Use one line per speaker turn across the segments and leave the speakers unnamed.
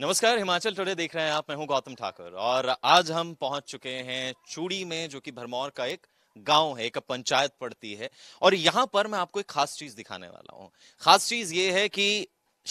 नमस्कार
हिमाचल टुडे देख रहे हैं आप मैं हूं गौतम ठाकुर और आज हम पहुंच चुके हैं चूड़ी में जो कि भरमौर का एक गांव है एक पंचायत पड़ती है और यहां पर मैं आपको एक खास चीज दिखाने वाला हूं खास चीज ये है कि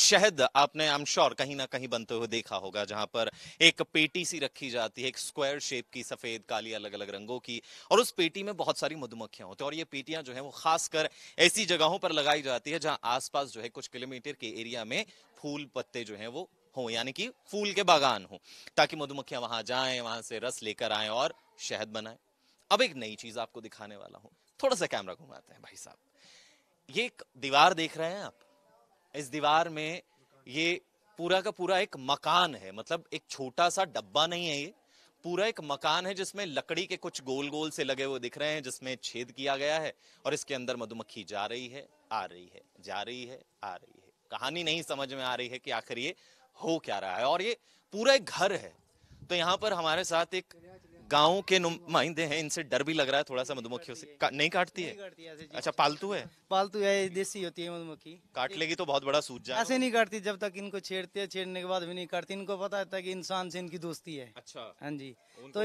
शहद आपने आई एम श्योर कहीं ना कहीं बनते हुए देखा होगा जहां पर एक पेटी सी रखी जाती है एक स्क्वायर शेप की सफेद काली अलग अलग रंगों की और उस पेटी में बहुत सारी मधुमक्खियां होती है और ये पेटियां जो है वो खासकर ऐसी जगहों पर लगाई जाती है जहां आसपास जो है कुछ किलोमीटर के एरिया में फूल पत्ते जो है वो हो यानी कि फूल के बागान हो ताकि मधुमक्खियां वहां जाएं वहां से रस लेकर आए और शहद बनाए अब एक नई चीज आपको दिखाने वाला हूं थोड़ा सा कैमरा घुमाते हैं भाई साहब ये एक दीवार देख रहे हैं आप इस दीवार में ये पूरा का पूरा एक मकान है मतलब एक छोटा सा डब्बा नहीं है ये पूरा एक मकान है जिसमें लकड़ी के कुछ गोल गोल से लगे हुए दिख रहे हैं जिसमें छेद किया गया है और इसके अंदर मधुमक्खी जा रही है आ रही है जा रही है आ रही है कहानी नहीं समझ में आ रही है कि आखिर ये हो क्या रहा है और ये पूरा एक घर है तो यहाँ पर हमारे साथ एक गाँव के नुमाइंदे हैं इनसे डर भी लग रहा है थोड़ा सा मधुमक्खियों से का, नहीं काटती है, नहीं काटती है अच्छा पालतू है
पालतू है देसी होती है मधुमक्खी
काट लेगी तो बहुत बड़ा सूझ जाए ऐसे नहीं
काटती जब तक इनको छेड़ते है छेड़ने के बाद भी नहीं काटती इनको पता होता है कि इंसान से इनकी दोस्ती है अच्छा हाँ जी तो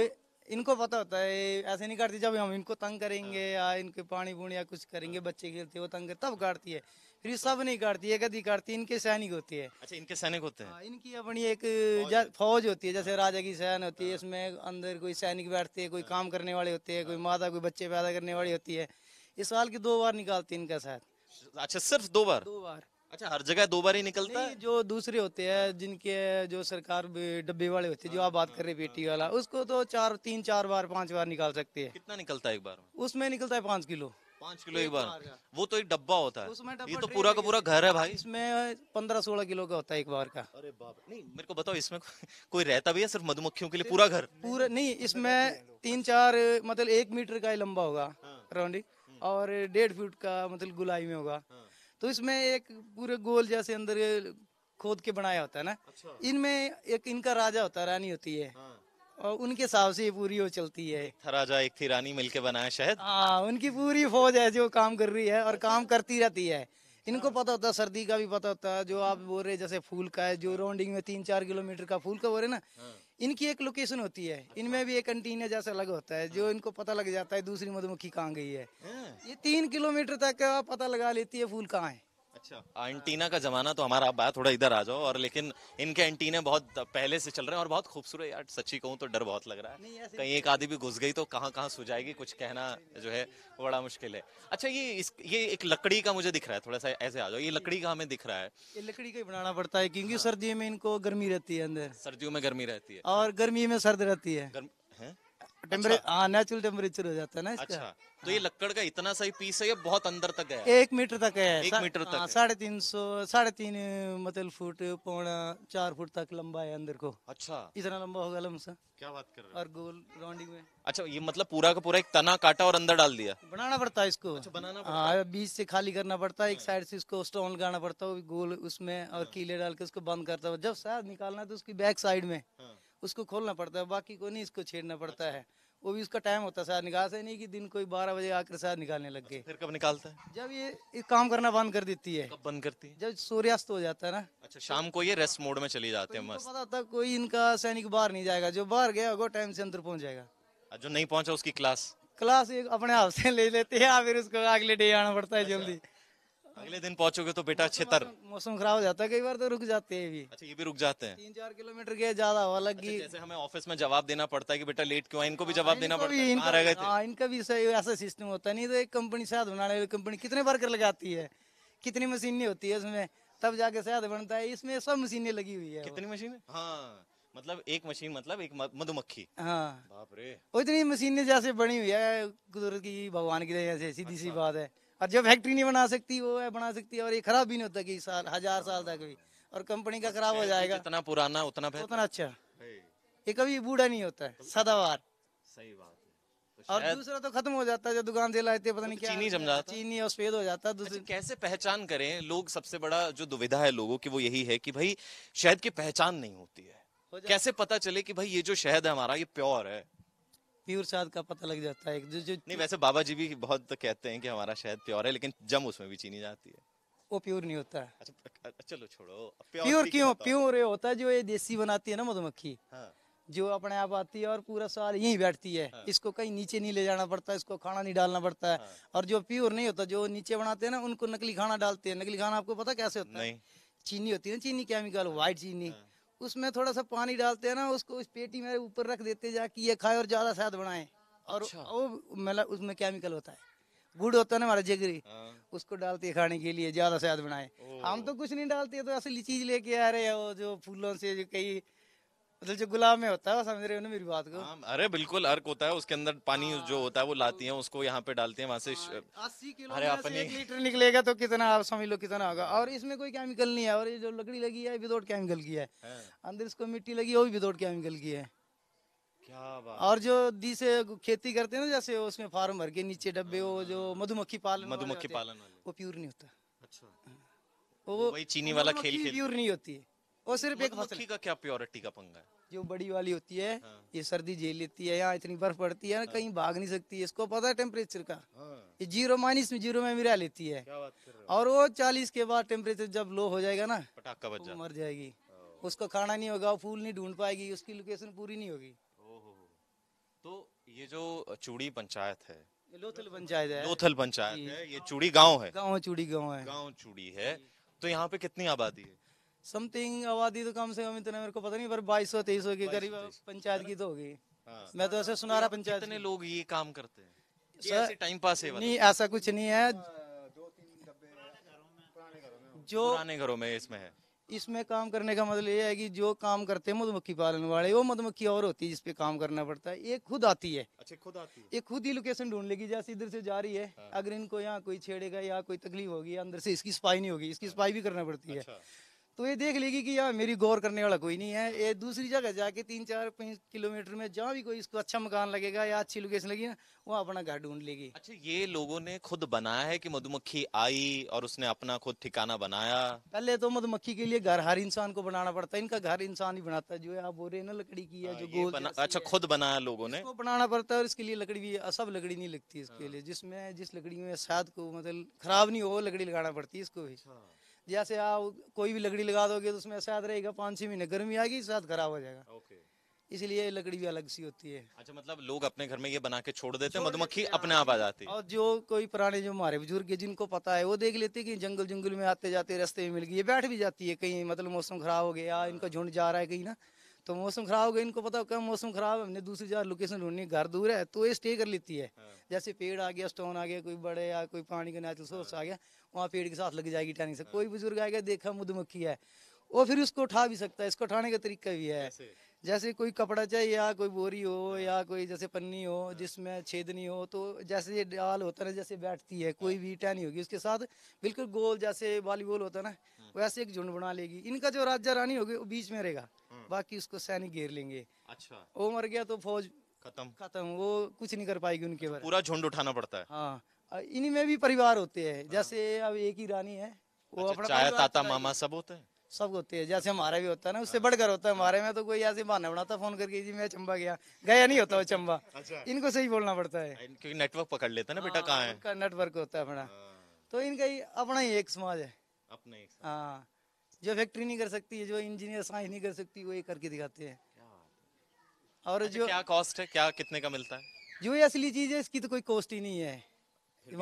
इनको पता होता है ऐसे नहीं काटती जब हम इनको तंग करेंगे हाँ। या इनके पानी पुणी या कुछ करेंगे बच्चे खेलते वो तंग तब काटती है फिर सब नहीं करती एक आधी करती इनके सैनिक होती है अच्छा इनके सैनिक होते हैं हाँ, इनकी अपनी एक फौज होती है जैसे हाँ। राजा की सैन होती है हाँ। इसमें अंदर कोई सैनिक बैठते है कोई काम करने वाले होते हैं कोई माता कोई बच्चे पैदा करने वाली होती है इस साल की दो बार निकालती है इनका शायद अच्छा सिर्फ दो बार दो
बार अच्छा हर जगह दो बार ही निकलता
है जो दूसरे होते हैं जिनके जो सरकार डब्बे वाले होते हैं जो आप बात कर रहे पेटी वाला उसको तो चार तीन चार बार पांच बार निकाल सकते हैं कितना निकलता है एक बार उसमें निकलता है पाँच किलो पाँच किलो एक बार वो तो एक डब्बा होता है ये तो पूरा का पूरा घर है भाई इसमें पंद्रह सोलह किलो का होता है एक बार का अरे बाप नहीं मेरे को बताओ इसमें
कोई रहता भी है सिर्फ मधुमक्खियों के लिए पूरा घर
पूरा नहीं इसमें तीन चार मतलब एक मीटर का ही लंबा होगा हाँ। राउंडिंग हम्म। और डेढ़ फीट का मतलब गुलाई में होगा हाँ। तो इसमें एक पूरे गोल जैसे अंदर खोद के बनाया होता है ना अच्छा। इनमें एक इनका राजा होता है रानी होती है हाँ। और उनके हिसाब से ये पूरी हो चलती है एक
था राजा एक थी रानी मिलके बनाया शायद
हाँ उनकी पूरी फौज है जो काम कर रही है और अच्छा। काम करती रहती है इनको हाँ। पता होता है सर्दी का भी पता होता है जो आप बोल रहे जैसे फूल का है जो राउंडिंग में तीन चार किलोमीटर का फूल का बोल रहे ना हाँ। इनकी एक लोकेशन होती है इनमें हाँ। भी एक है जैसा अलग होता है जो इनको पता लग जाता है दूसरी मधुमक्खी कहाँ गई है ये तीन किलोमीटर तक पता लगा लेती है फूल कहाँ है
अच्छा एंटीना का जमाना तो हमारा आप थोड़ा इधर आ जाओ और लेकिन इनके एंटीना बहुत पहले से चल रहे हैं और बहुत खूबसूरत यार सच्ची कहूँ तो डर बहुत लग रहा है कहीं एक आदमी भी घुस गई तो कहाँ कहाँ सुझाएगी कुछ कहना जो है बड़ा मुश्किल है अच्छा ये इस ये एक लकड़ी का मुझे दिख रहा है थोड़ा सा ऐसे आ जाओ ये लकड़ी का हमें दिख रहा है ये
लकड़ी का ही बनाना पड़ता है क्योंकि हाँ। सर्दियों में इनको गर्मी रहती है अंदर
सर्दियों में गर्मी रहती है और
गर्मी में सर्द रहती है अच्छा। हाँ नेचुरल टेम्परेचर हो जाता है ना इसका अच्छा
तो ये लकड़ का इतना सही पीस है ये बहुत अंदर तक है एक मीटर तक है एक मीटर तक हाँ, साढ़े
तीन सौ साढ़े तीन मतलब फुट पौना चार फुट तक लंबा है अंदर को अच्छा इतना लंबा होगा लमसा क्या बात कर रहे और गोल राउंडिंग में
अच्छा ये मतलब पूरा का पूरा एक तना काटा और अंदर डाल दिया
बनाना पड़ता है इसको अच्छा बनाना पड़ता हाँ बीच से खाली करना पड़ता है एक हाँ। साइड से इसको स्टोन लगाना पड़ता है गोल उसमें और हाँ। कीले डाल के उसको बंद करता है जब शायद निकालना है तो उसकी बैक साइड में उसको खोलना पड़ता है बाकी को नहीं इसको छेड़ना पड़ता है वो भी उसका टाइम होता है शायद निकास नहीं कि दिन कोई बारह बजे आकर शायद निकालने लग अच्छा, गए फिर कब निकालता है जब ये, काम करना बंद कर देती है कब बंद करती है जब सूर्यास्त हो जाता है ना
अच्छा शाम को ये रेस्ट मोड में चले जाते हैं पता
था कोई इनका सैनिक बाहर नहीं जाएगा जो बाहर गया होगा टाइम से अंदर पहुंच जाएगा
जो नहीं पहुंचा उसकी क्लास
क्लास अपने हाथ से ले लेते हैं फिर उसको अगले डे आना पड़ता है अच्छा। जल्दी अगले दिन पहुंचोगे तो बेटा छितर मौसम खराब हो जाता है कई बार तो रुक जाते हैं भी अच्छा ये भी रुक जाते हैं तीन चार किलोमीटर के ज्यादा अलग अच्छा, जैसे
हमें ऑफिस में जवाब देना पड़ता है कि बेटा लेट क्यों इनको भी हाँ, जवाब देना पड़ता है इनका,
हाँ, भी ऐसा सिस्टम होता नहीं तो एक कंपनी शायद बनाने वाली कंपनी कितने वर्कर लगाती है कितनी मशीनें होती है इसमें तब जाके शायद बनता है इसमें सब मशीनें लगी हुई है कितनी मशीन हाँ
मतलब एक मशीन मतलब एक मधुमक्खी हाँ बाप रे
इतनी मशीनें जैसे बनी हुई है कुदरत की भगवान की सीधी सी अच्छा। बात है और जो फैक्ट्री नहीं बना सकती वो है बना सकती है और ये खराब भी नहीं होता कि साल हजार साल तक भी और कंपनी का खराब हो जाएगा इतना
पुराना उतना उतना अच्छा
ये कभी बूढ़ा नहीं होता है तो सदावार सही बात तो और दूसरा तो खत्म हो जाता है जो दुकान से लाते पता नहीं तो क्या चीनी जम जाता चीनी और सफेद हो जाता है अच्छा, कैसे पहचान
करें लोग सबसे बड़ा जो दुविधा है लोगों की वो यही है कि भाई शहद की पहचान नहीं होती
है कैसे
पता चले कि भाई ये जो शहद है हमारा ये प्योर है
प्योर शायद का पता लग जाता है जो जो नहीं वैसे
बाबा जी भी बहुत तो कहते हैं कि हमारा शायद प्योर है लेकिन जम उसमें भी चीनी जाती है
वो प्योर नहीं होता है अच्छा,
अच्छा चलो छोड़ो
प्योर क्यों प्योर ये होता है जो ये देसी बनाती है ना मधुमक्खी हाँ। जो अपने आप आती है और पूरा साल यही बैठती है हाँ। इसको कहीं नीचे नहीं ले जाना पड़ता इसको खाना नहीं डालना पड़ता है हाँ। और जो प्योर नहीं होता जो नीचे बनाते हैं ना उनको नकली खाना डालते हैं नकली खाना आपको पता कैसे होता है चीनी होती है ना चीनी केमिकल व्हाइट चीनी हाँ। उसमें थोड़ा सा पानी डालते हैं ना उसको इस पेटी में ऊपर रख देते जाके ये खाए और ज्यादा शायद बनाए और अच्छा। वो मतलब उसमें केमिकल होता है गुड़ होता है ना हमारा जिगरी हाँ। उसको डालते हैं खाने के लिए ज्यादा शायद बनाए हम तो कुछ नहीं डालते तो ऐसे चीज लेके आ रहे हैं जो फूलों से जो कई मतलब जो गुलाब में होता है वो समझ रहे हो ना मेरी बात को हाँ,
अरे बिल्कुल अर्क होता है उसके अंदर पानी हाँ। जो होता है वो लाती है उसको यहाँ पे डालते हैं वहाँ से हाँ, अस्सी
किलो अरे अपने लीटर निकलेगा तो कितना आप समझ लो कितना होगा और इसमें कोई केमिकल नहीं है और ये जो लकड़ी लगी है विदाउट केमिकल की है अंदर इसको मिट्टी लगी है वो भी विदाउट केमिकल की है और जो दी से खेती करते हैं ना जैसे उसमें फार्म भर के नीचे डब्बे वो जो मधुमक्खी पालन मधुमक्खी पालन वो प्योर नहीं होता
अच्छा वो वही चीनी वाला खेल प्योर नहीं होती है वो सिर्फ एक मक्खी का क्या प्योरिटी का
पंगा है जो बड़ी वाली होती है हाँ। ये सर्दी झेल लेती है यहाँ इतनी बर्फ पड़ती है हाँ। कहीं भाग नहीं सकती है इसको पता है टेम्परेचर का हाँ। ये जीरो माइनस में जीरो में मिला लेती है और वो चालीस के बाद टेम्परेचर जब लो हो जाएगा ना
पटाखा बच्चा तो
मर जाएगी उसको खाना नहीं होगा फूल नहीं ढूंढ पाएगी उसकी लोकेशन पूरी नहीं होगी
तो ये जो चूड़ी
पंचायत है लोथल पंचायत है लोथल पंचायत है ये चूड़ी गाँव है गाँव चूड़ी गाँव है गाँव चूड़ी है तो यहाँ पे
कितनी आबादी है
समथिंग आबादी तो कम से कम इतना मेरे को पता नहीं पर बाईस सौ तेईस के करीब पंचायत की तो होगी हाँ। मैं तो ऐसे सुना रहा तो पंचायत कितने लोग ये काम करते
हैं टाइम
पास है नहीं तो। ऐसा कुछ नहीं है हाँ,
जो पुराने घरों में इसमें है
इसमें काम करने का मतलब ये है कि जो काम करते हैं मधुमक्खी पालन वाले वो मधुमक्खी और होती है जिसपे काम करना पड़ता है ये खुद आती है अच्छा खुद आती है ये खुद ही लोकेशन ढूंढ लेगी जैसे इधर से जा रही है हाँ। अगर इनको यहाँ कोई छेड़ेगा या कोई तकलीफ होगी अंदर से इसकी सफाई नहीं होगी इसकी सफाई भी करना पड़ती है अच्छा। तो ये देख लेगी कि यार मेरी गौर करने वाला कोई नहीं है ये दूसरी जगह जाके तीन चार किलोमीटर में जहाँ भी कोई इसको अच्छा मकान लगेगा या अच्छी लोकेशन लगी ना वो अपना घर ढूंढ लेगी अच्छा
ये लोगों ने खुद बनाया है कि मधुमक्खी आई और उसने अपना खुद ठिकाना बनाया
पहले तो मधुमक्खी के लिए घर हर इंसान को बनाना पड़ता है इनका घर इंसान ही बनाता है जो है आप बोल रहे हैं ना लकड़ी की है हाँ, जो गोल
अच्छा खुद बनाया लोगों ने
बनाना पड़ता है और इसके लिए लकड़ी भी सब लकड़ी नहीं लगती इसके हाँ। लिए जिसमें जिस लकड़ी में शायद को मतलब खराब नहीं हो लकड़ी लगाना पड़ती है इसको भी अच्छा। जैसे आप कोई भी लकड़ी लगा दोगे तो उसमें शायद रहेगा पाँच छह महीने गर्मी आएगी शायद खराब हो जाएगा इसलिए लकड़ी भी अलग सी होती है
अच्छा मतलब लोग अपने घर में ये बना के छोड़ देते हैं मधुमक्खी अपने आप हाँ। आ जाती है और
जो कोई पुराने जो हमारे बुजुर्ग है जिनको पता है वो देख लेते कि जंगल जंगल में आते जाते रास्ते में मिल गई बैठ भी जाती है कहीं मतलब मौसम खराब हो गया इनका झुंड जा रहा है कहीं ना तो मौसम खराब हो गया इनको पता कब मौसम खराब है हमने दूसरी जगह लोकेशन ढूंढनी घर दूर है तो ये स्टे कर लेती है हाँ। जैसे पेड़ आ गया स्टोन आ गया कोई बड़े या कोई पानी का नेचुरल सोर्स हाँ। आ गया वहाँ पेड़ के साथ लग जाएगी टहनी हाँ। से कोई बुजुर्ग आ गया देखा मधुमक्खी है और फिर उसको उठा भी सकता है इसको उठाने का तरीका भी है जैसे कोई कपड़ा चाहिए या कोई बोरी हो या कोई जैसे पन्नी हो जिसमें छेदनी हो तो जैसे ये डाल होता है जैसे बैठती है कोई भी टहनी होगी उसके साथ बिल्कुल गोल जैसे वॉलीबॉल होता है ना वैसे एक झुंड बना लेगी इनका जो राजा रानी होगी वो बीच में रहेगा बाकी उसको सैनिक घेर लेंगे अच्छा वो मर गया तो फौज खत्म खत्म वो कुछ नहीं कर पाएगी उनके अच्छा, बारे पूरा झुंड उठाना पड़ता है हाँ इन्हीं में भी परिवार होते हैं हाँ। जैसे अब एक ही रानी है वो अच्छा, अपना ताता मामा सब होते हैं सब होते हैं जैसे हमारा भी होता है ना उससे हाँ। बढ़कर होता है हमारे हाँ। में तो कोई ऐसे बहाना बनाता फोन करके जी मैं चंबा गया गया नहीं होता वो चंबा अच्छा। इनको सही बोलना पड़ता है
क्योंकि नेटवर्क पकड़ लेता है ना बेटा कहाँ
है नेटवर्क होता है अपना तो इनका ही अपना ही एक समाज है अपना हाँ जो फैक्ट्री नहीं कर सकती जो इंजीनियर साइंस नहीं कर सकती वो ये करके दिखाते हैं
और अच्छा, जो क्या कॉस्ट है क्या कितने का मिलता है
जो ये असली चीज है इसकी तो कोई कॉस्ट ही नहीं है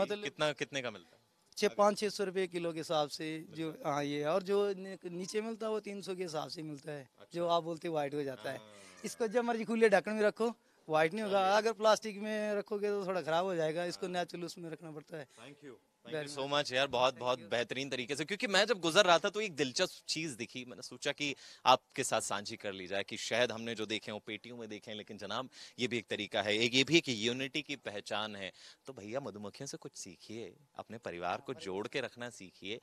मतलब कितना कितने का मिलता है
छः पाँच छः सौ रुपये किलो के हिसाब से अच्छा। जो हाँ ये और जो नीचे मिलता है वो तीन सौ के हिसाब से मिलता है अच्छा। जो आप बोलते व्हाइट हो जाता है हाँ। इसको जब मर्जी खुले ढक्कन में रखो व्हाइट नहीं होगा अगर प्लास्टिक में रखोगे तो थोड़ा खराब हो जाएगा इसको नेचुरल हाँ। उसमें रखना पड़ता है थैंक यू सो
मच यार बहुत बहुत बेहतरीन तरीके से क्योंकि मैं जब गुजर रहा था तो एक दिलचस्प चीज दिखी मैंने सोचा कि आपके साथ साझी कर ली जाए कि शायद हमने जो देखे हो पेटियों में देखे हैं लेकिन जनाब ये भी एक तरीका है एक ये भी एक यूनिटी की पहचान है तो भैया मधुमक्खियों से कुछ सीखिए अपने परिवार को जोड़ के रखना सीखिए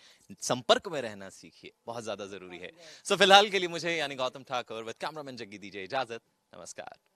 संपर्क में रहना सीखिए बहुत ज्यादा जरूरी है सो फिलहाल के लिए मुझे यानी गौतम ठाकुर विद कैमरामैन जग्गी दीजिए इजाजत नमस्कार